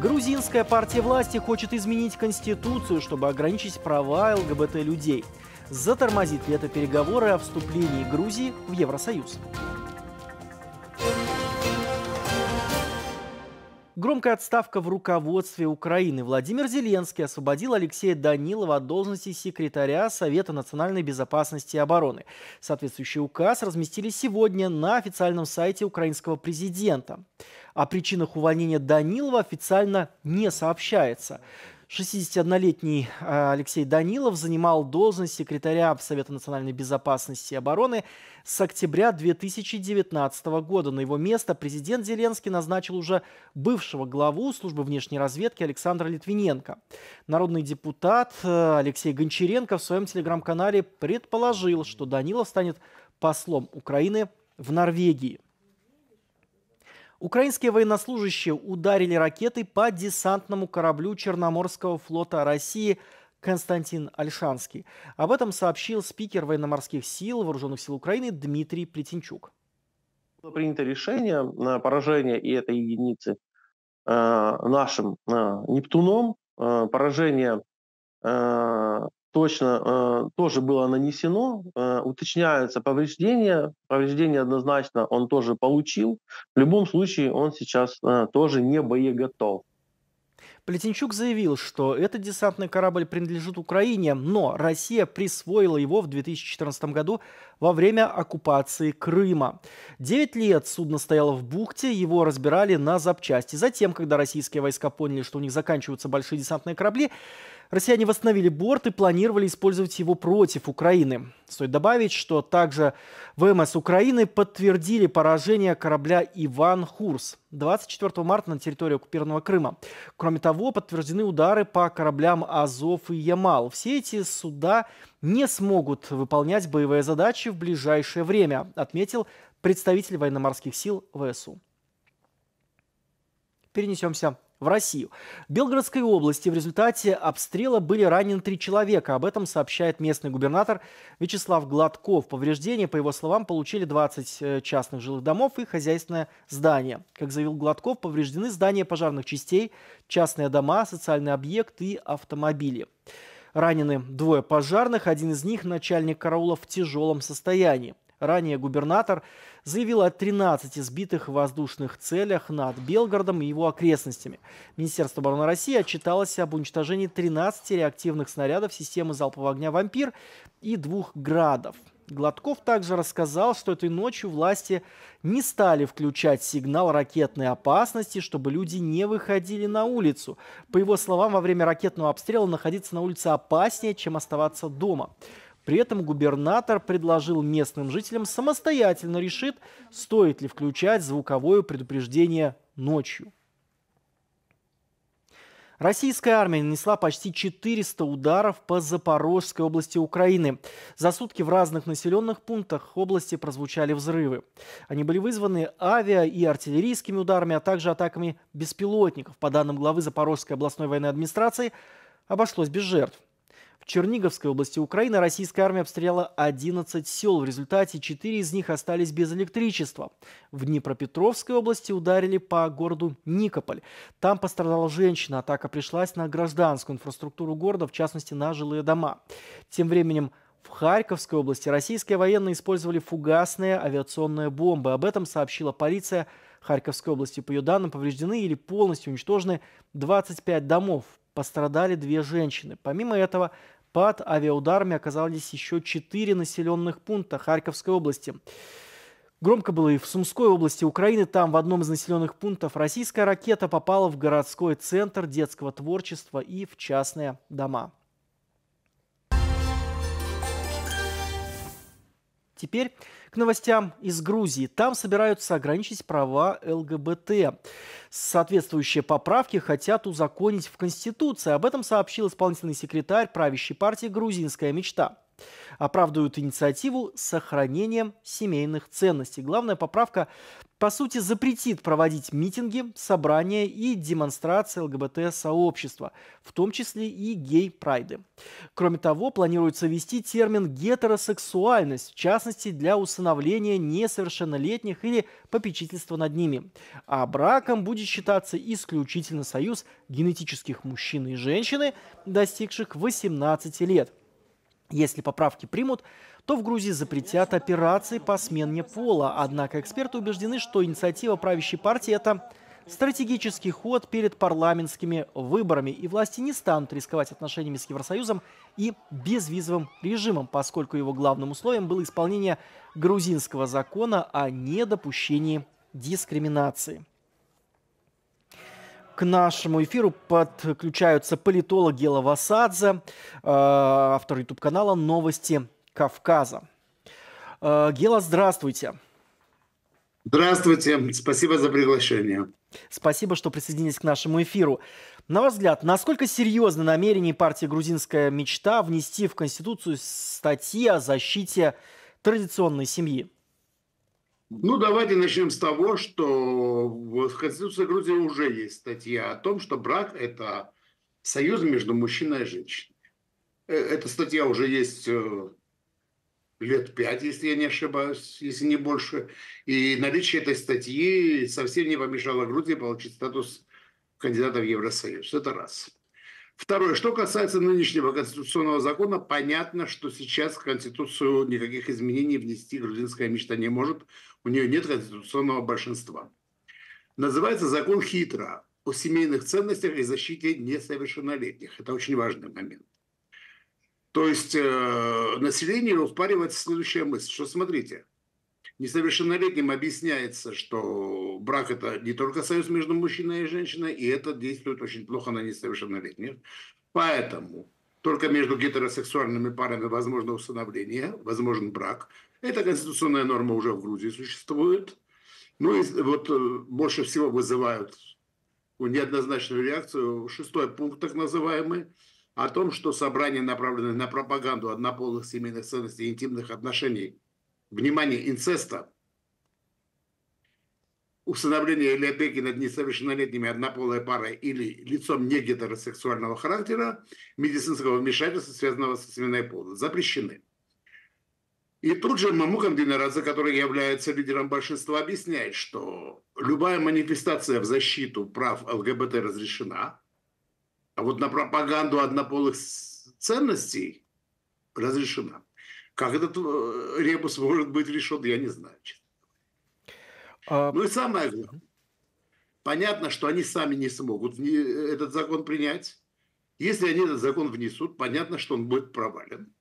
Грузинская партия власти хочет изменить конституцию, чтобы ограничить права ЛГБТ-людей. Затормозит ли это переговоры о вступлении Грузии в Евросоюз? Громкая отставка в руководстве Украины. Владимир Зеленский освободил Алексея Данилова от должности секретаря Совета национальной безопасности и обороны. Соответствующий указ разместили сегодня на официальном сайте украинского президента. О причинах увольнения Данилова официально не сообщается. 61-летний э, Алексей Данилов занимал должность секретаря Совета национальной безопасности и обороны с октября 2019 года. На его место президент Зеленский назначил уже бывшего главу службы внешней разведки Александра Литвиненко. Народный депутат э, Алексей Гончаренко в своем телеграм-канале предположил, что Данилов станет послом Украины в Норвегии. Украинские военнослужащие ударили ракетой по десантному кораблю Черноморского флота России Константин Альшанский. Об этом сообщил спикер военно-морских сил Вооруженных сил Украины Дмитрий Плетенчук. Было принято решение на поражение и этой единицы а, нашим а, Нептуном, а, поражение точно э, тоже было нанесено. Э, уточняются повреждения. Повреждения однозначно он тоже получил. В любом случае он сейчас э, тоже не боеготов. Плетенчук заявил, что этот десантный корабль принадлежит Украине, но Россия присвоила его в 2014 году во время оккупации Крыма. Девять лет судно стояло в бухте, его разбирали на запчасти. Затем, когда российские войска поняли, что у них заканчиваются большие десантные корабли, Россияне восстановили борт и планировали использовать его против Украины. Стоит добавить, что также ВМС Украины подтвердили поражение корабля «Иван Хурс» 24 марта на территории оккупированного Крыма. Кроме того, подтверждены удары по кораблям «Азов» и «Ямал». Все эти суда не смогут выполнять боевые задачи в ближайшее время, отметил представитель военно-морских сил ВСУ. Перенесемся в Россию. В Белгородской области в результате обстрела были ранены три человека. Об этом сообщает местный губернатор Вячеслав Гладков. Повреждения, по его словам, получили 20 э, частных жилых домов и хозяйственное здание. Как заявил Гладков, повреждены здания пожарных частей, частные дома, социальный объект и автомобили. Ранены двое пожарных, один из них начальник караула в тяжелом состоянии. Ранее губернатор Заявило о 13 сбитых воздушных целях над Белгородом и его окрестностями. Министерство обороны России отчиталось об уничтожении 13 реактивных снарядов системы залпового огня «Вампир» и двух «Градов». Гладков также рассказал, что этой ночью власти не стали включать сигнал ракетной опасности, чтобы люди не выходили на улицу. По его словам, во время ракетного обстрела находиться на улице опаснее, чем оставаться дома. При этом губернатор предложил местным жителям самостоятельно решить, стоит ли включать звуковое предупреждение ночью. Российская армия нанесла почти 400 ударов по Запорожской области Украины. За сутки в разных населенных пунктах области прозвучали взрывы. Они были вызваны авиа- и артиллерийскими ударами, а также атаками беспилотников. По данным главы Запорожской областной военной администрации, обошлось без жертв. Черниговской области Украины российская армия обстреляла 11 сел. В результате 4 из них остались без электричества. В Днепропетровской области ударили по городу Никополь. Там пострадала женщина. Атака пришлась на гражданскую инфраструктуру города, в частности на жилые дома. Тем временем в Харьковской области российские военные использовали фугасные авиационные бомбы. Об этом сообщила полиция Харьковской области. По ее данным, повреждены или полностью уничтожены 25 домов. Пострадали две женщины. Помимо этого, под авиаударами оказались еще четыре населенных пункта Харьковской области. Громко было и в Сумской области Украины. Там в одном из населенных пунктов российская ракета попала в городской центр детского творчества и в частные дома. Теперь к новостям из Грузии. Там собираются ограничить права ЛГБТ. Соответствующие поправки хотят узаконить в Конституции. Об этом сообщил исполнительный секретарь правящей партии «Грузинская мечта» оправдывают инициативу сохранением семейных ценностей. Главная поправка, по сути, запретит проводить митинги, собрания и демонстрации ЛГБТ-сообщества, в том числе и гей-прайды. Кроме того, планируется ввести термин «гетеросексуальность», в частности, для усыновления несовершеннолетних или попечительства над ними. А браком будет считаться исключительно союз генетических мужчин и женщины, достигших 18 лет – если поправки примут, то в Грузии запретят операции по смене пола. Однако эксперты убеждены, что инициатива правящей партии – это стратегический ход перед парламентскими выборами. И власти не станут рисковать отношениями с Евросоюзом и безвизовым режимом, поскольку его главным условием было исполнение грузинского закона о недопущении дискриминации. К нашему эфиру подключаются политолог Гела Васадзе, э, автор YouTube-канала «Новости Кавказа». Э, Гела, здравствуйте. Здравствуйте, спасибо за приглашение. Спасибо, что присоединились к нашему эфиру. На ваш взгляд, насколько серьезны намерения партии «Грузинская мечта» внести в Конституцию статьи о защите традиционной семьи? Ну, давайте начнем с того, что в Конституции Грузии уже есть статья о том, что брак – это союз между мужчиной и женщиной. Э, эта статья уже есть э, лет пять, если я не ошибаюсь, если не больше. И наличие этой статьи совсем не помешало Грузии получить статус кандидата в Евросоюз. Это раз. Второе, что касается нынешнего конституционного закона, понятно, что сейчас в Конституцию никаких изменений внести грузинская мечта не может, у нее нет конституционного большинства. Называется закон хитро о семейных ценностях и защите несовершеннолетних. Это очень важный момент. То есть э, населению впаривается следующая мысль, что смотрите, несовершеннолетним объясняется, что брак это не только союз между мужчиной и женщиной, и это действует очень плохо на несовершеннолетних. Поэтому только между гетеросексуальными парами возможно усыновление, возможен брак. Эта конституционная норма уже в Грузии существует. Ну и вот э, больше всего вызывают неоднозначную реакцию шестой пункт, так называемый, о том, что собрание, направленное на пропаганду однополых семейных ценностей и интимных отношений, внимание, инцеста, усыновление или опеки над несовершеннолетними однополой парой или лицом негетеросексуального характера, медицинского вмешательства, связанного со сменой пола, запрещены. И тут же Мамукан Генерадзе, который является лидером большинства, объясняет, что любая манифестация в защиту прав ЛГБТ разрешена, а вот на пропаганду однополых ценностей разрешена. Как этот э, ребус может быть решен, я не знаю. А ну и самое главное, понятно, что они сами не смогут э, этот закон принять. Если они этот закон внесут, понятно, что он будет провален.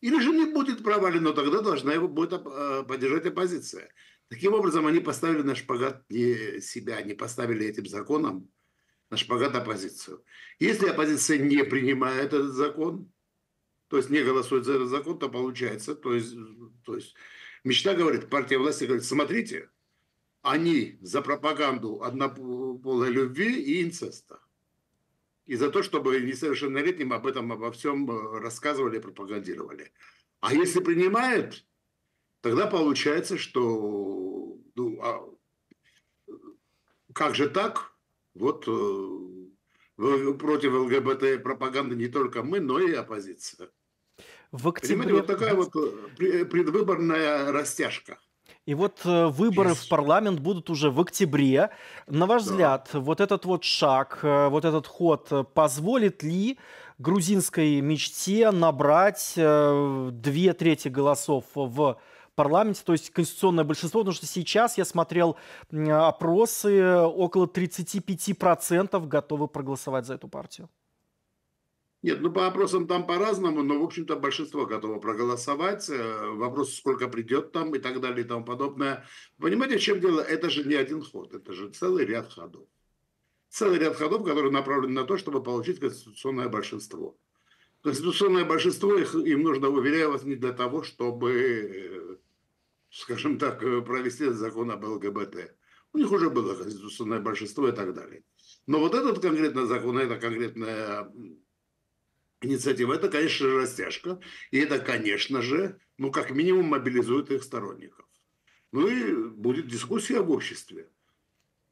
Или же не будет провален, но тогда должна его будет э, поддержать оппозиция. Таким образом, они поставили на шпагат не себя, они поставили этим законом на шпагат оппозицию. Если оппозиция не принимает этот закон, то есть не голосует за этот закон, то получается, то есть, то есть мечта говорит, партия власти говорит, смотрите, они за пропаганду однополой любви и инцеста и за то, чтобы несовершеннолетним об этом обо всем э, рассказывали, пропагандировали. А если принимают, тогда получается, что ну, а как же так? Вот э, против ЛГБТ пропаганды не только мы, но и оппозиция. В октябре... Понимаете, вот такая вот э, предвыборная растяжка. И вот э, выборы в парламент будут уже в октябре. На ваш взгляд, вот этот вот шаг, э, вот этот ход э, позволит ли грузинской мечте набрать две трети голосов в парламенте, то есть конституционное большинство, потому что сейчас я смотрел опросы, около 35% готовы проголосовать за эту партию. Нет, ну по опросам там по-разному, но, в общем-то, большинство готово проголосовать. Э, вопрос, сколько придет там и так далее и тому подобное. Понимаете, в чем дело? Это же не один ход, это же целый ряд ходов. Целый ряд ходов, которые направлены на то, чтобы получить конституционное большинство. Конституционное большинство, их, им нужно, уверяю вас, не для того, чтобы, э, скажем так, э, провести закон об ЛГБТ. У них уже было конституционное большинство и так далее. Но вот этот конкретно закон, это конкретная инициатива. Это, конечно же, растяжка. И это, конечно же, ну, как минимум, мобилизует их сторонников. Ну и будет дискуссия в обществе.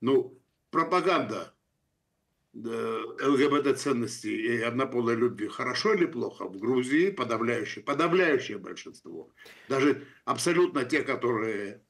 Ну, пропаганда э, ЛГБТ-ценностей и однополой любви хорошо или плохо? В Грузии подавляющее, подавляющее большинство. Даже абсолютно те, которые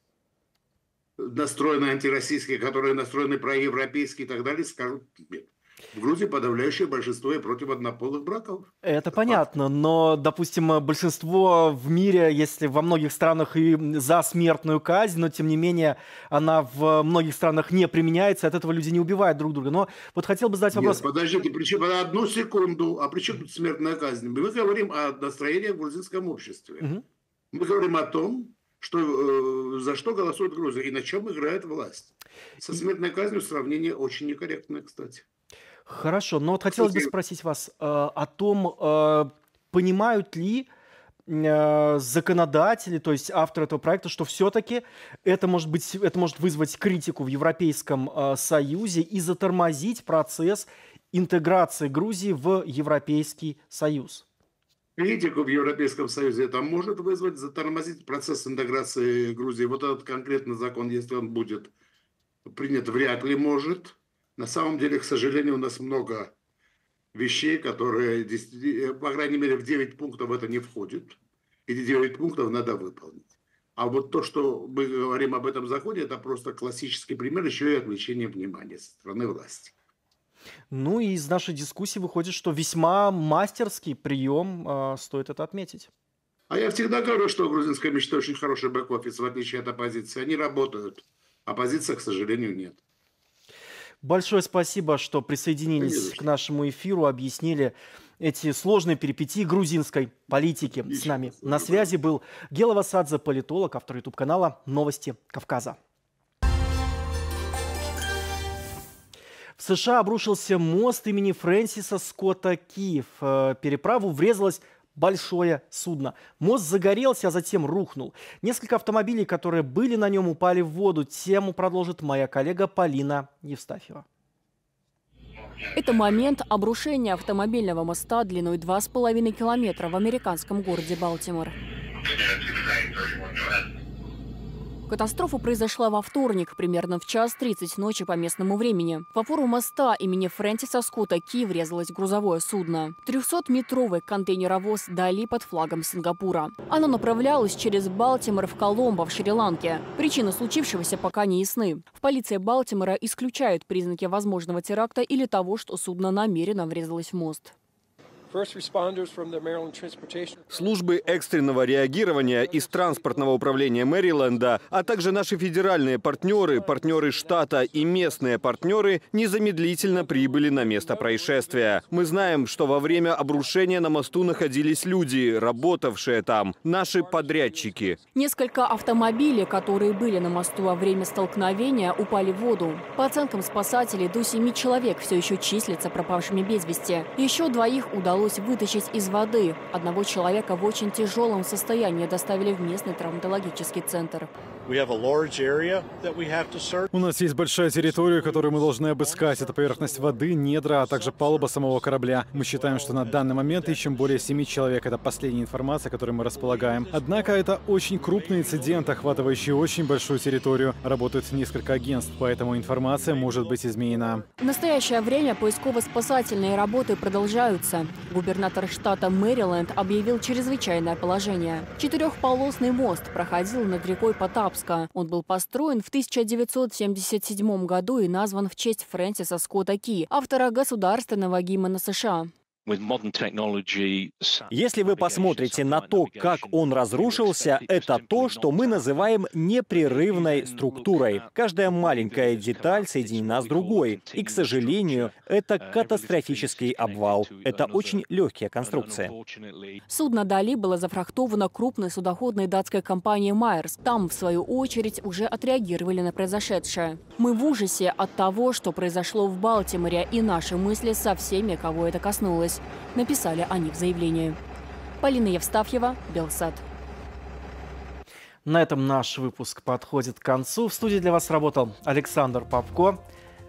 настроены антироссийские, которые настроены проевропейские и так далее, скажут нет. В Грузии подавляющее большинство и против однополых браков. Это, понятно, но, допустим, большинство в мире, если во многих странах и за смертную казнь, но, тем не менее, она в многих странах не применяется, от этого люди не убивают друг друга. Но вот хотел бы задать вопрос... Нет, подождите, причем одну секунду, а при чем тут смертная казнь? Мы говорим о настроении в грузинском обществе. Угу. Мы говорим о том, что, э, за что голосует Грузия и на чем играет власть. Со смертной казнью сравнение очень некорректное, кстати. Хорошо, но вот хотелось бы спросить вас э, о том, э, понимают ли э, законодатели, то есть авторы этого проекта, что все-таки это может быть, это может вызвать критику в Европейском э, Союзе и затормозить процесс интеграции Грузии в Европейский Союз. Критику в Европейском Союзе это может вызвать, затормозить процесс интеграции Грузии. Вот этот конкретный закон, если он будет принят, вряд ли может. На самом деле, к сожалению, у нас много вещей, которые, э, по крайней мере, в 9 пунктов это не входит. Эти 9 пунктов надо выполнить. А вот то, что мы говорим об этом законе, это просто классический пример еще и отвлечения внимания со стороны власти. Ну и из нашей дискуссии выходит, что весьма мастерский прием, э, а, стоит это отметить. А я всегда говорю, что грузинская мечта очень хороший бэк-офис, в отличие от оппозиции. Они работают. Оппозиция, к сожалению, нет. Большое спасибо, что присоединились к нашему эфиру, объяснили эти сложные перипетии грузинской политики. С нами на связи был Гелова Садзе, политолог, автор YouTube-канала «Новости Кавказа». В США обрушился мост имени Фрэнсиса Скотта Киев. Э, переправу врезалась большое судно. Мост загорелся, а затем рухнул. Несколько автомобилей, которые были на нем, упали в воду. Тему продолжит моя коллега Полина Евстафьева. Это момент обрушения автомобильного моста длиной 2,5 километра в американском городе Балтимор. Катастрофа произошла во вторник, примерно в час 30 ночи по местному времени. В опору моста имени Фрэнсиса Скотта Ки врезалось грузовое судно. 300-метровый контейнеровоз Дали под флагом Сингапура. Оно направлялось через Балтимор в Коломбо в Шри-Ланке. Причины случившегося пока не ясны. В полиции Балтимора исключают признаки возможного теракта или того, что судно намеренно врезалось в мост. Службы экстренного реагирования из транспортного управления Мэриленда, а также наши федеральные партнеры, партнеры штата и местные партнеры незамедлительно прибыли на место происшествия. Мы знаем, что во время обрушения на мосту находились люди, работавшие там, наши подрядчики. Несколько автомобилей, которые были на мосту во время столкновения, упали в воду. По оценкам спасателей, до семи человек все еще числятся пропавшими без вести. Еще двоих удалось удалось вытащить из воды. Одного человека в очень тяжелом состоянии доставили в местный травматологический центр. У нас есть большая территория, которую мы должны обыскать. Это поверхность воды, недра, а также палуба самого корабля. Мы считаем, что на данный момент ищем более семи человек. Это последняя информация, которой мы располагаем. Однако это очень крупный инцидент, охватывающий очень большую территорию. Работают несколько агентств, поэтому информация может быть изменена. В настоящее время поисково-спасательные работы продолжаются. Губернатор штата Мэриленд объявил чрезвычайное положение. Четырехполосный мост проходил над рекой Потапс Новохоперска. Он был построен в 1977 году и назван в честь Фрэнсиса Скотта Ки, автора государственного гимна США. Если вы посмотрите на то, как он разрушился, это то, что мы называем непрерывной структурой. Каждая маленькая деталь соединена с другой. И, к сожалению, это uh, катастрофический обвал. Это очень легкие конструкции. Судно Дали было зафрахтовано крупной судоходной датской компанией Майерс. Там, в свою очередь, уже отреагировали на произошедшее. Мы в ужасе от того, что произошло в Балтиморе, и наши мысли со всеми, кого это коснулось написали они в заявлении. Полина Евстафьева, Белсад. На этом наш выпуск подходит к концу. В студии для вас работал Александр Попко.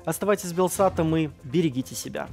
Оставайтесь с Белсатом и берегите себя.